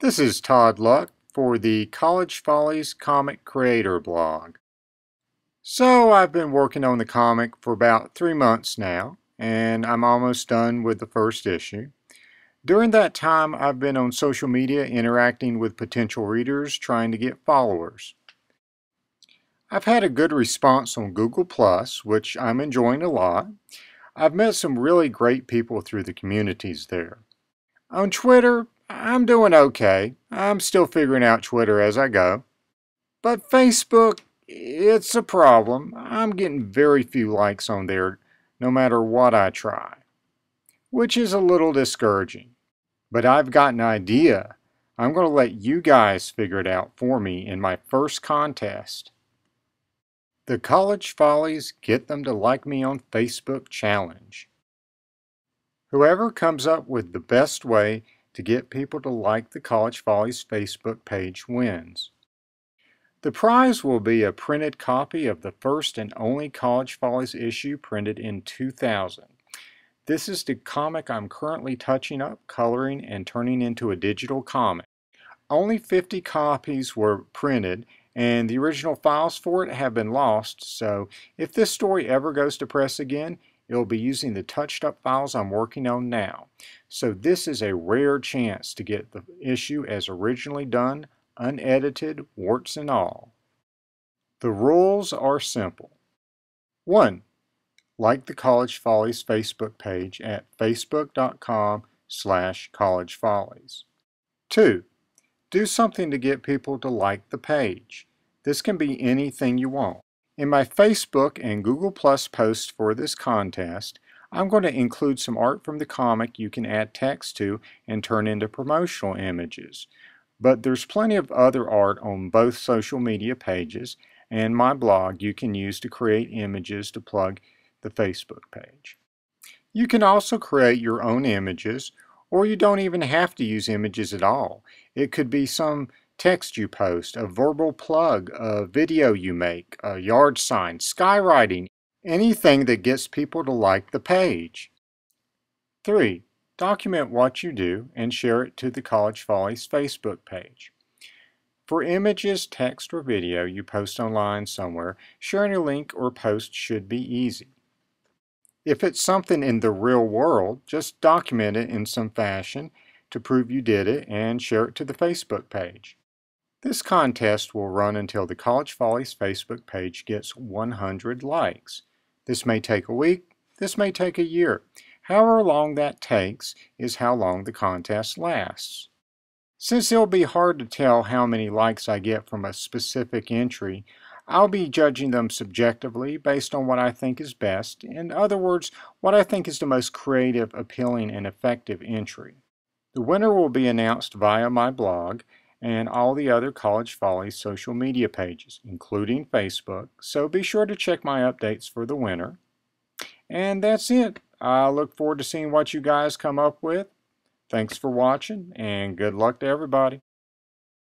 This is Todd Luck for the College Follies Comic Creator blog. So, I've been working on the comic for about three months now, and I'm almost done with the first issue. During that time, I've been on social media interacting with potential readers trying to get followers. I've had a good response on Google Plus, which I'm enjoying a lot. I've met some really great people through the communities there. On Twitter, I'm doing okay. I'm still figuring out Twitter as I go. But Facebook, it's a problem. I'm getting very few likes on there no matter what I try, which is a little discouraging. But I've got an idea. I'm going to let you guys figure it out for me in my first contest. The College Follies Get Them to Like Me on Facebook Challenge. Whoever comes up with the best way to get people to like the College Follies Facebook page wins. The prize will be a printed copy of the first and only College Follies issue printed in 2000. This is the comic I'm currently touching up, coloring, and turning into a digital comic. Only 50 copies were printed, and the original files for it have been lost, so if this story ever goes to press again, It'll be using the touched up files I'm working on now. So this is a rare chance to get the issue as originally done, unedited, warts and all. The rules are simple. 1. Like the College Follies Facebook page at facebook.com slash collegefollies. 2. Do something to get people to like the page. This can be anything you want. In my Facebook and Google Plus posts for this contest, I'm going to include some art from the comic you can add text to and turn into promotional images. But there's plenty of other art on both social media pages and my blog you can use to create images to plug the Facebook page. You can also create your own images or you don't even have to use images at all. It could be some text you post, a verbal plug, a video you make, a yard sign, skywriting, anything that gets people to like the page. 3. Document what you do and share it to the College Follies Facebook page. For images, text, or video you post online somewhere, sharing a link or post should be easy. If it's something in the real world, just document it in some fashion to prove you did it and share it to the Facebook page. This contest will run until the College Follies Facebook page gets 100 likes. This may take a week, this may take a year. However long that takes is how long the contest lasts. Since it'll be hard to tell how many likes I get from a specific entry, I'll be judging them subjectively based on what I think is best, in other words, what I think is the most creative, appealing, and effective entry. The winner will be announced via my blog, and all the other College Folly social media pages, including Facebook, so be sure to check my updates for the winter. And that's it. I look forward to seeing what you guys come up with. Thanks for watching, and good luck to everybody.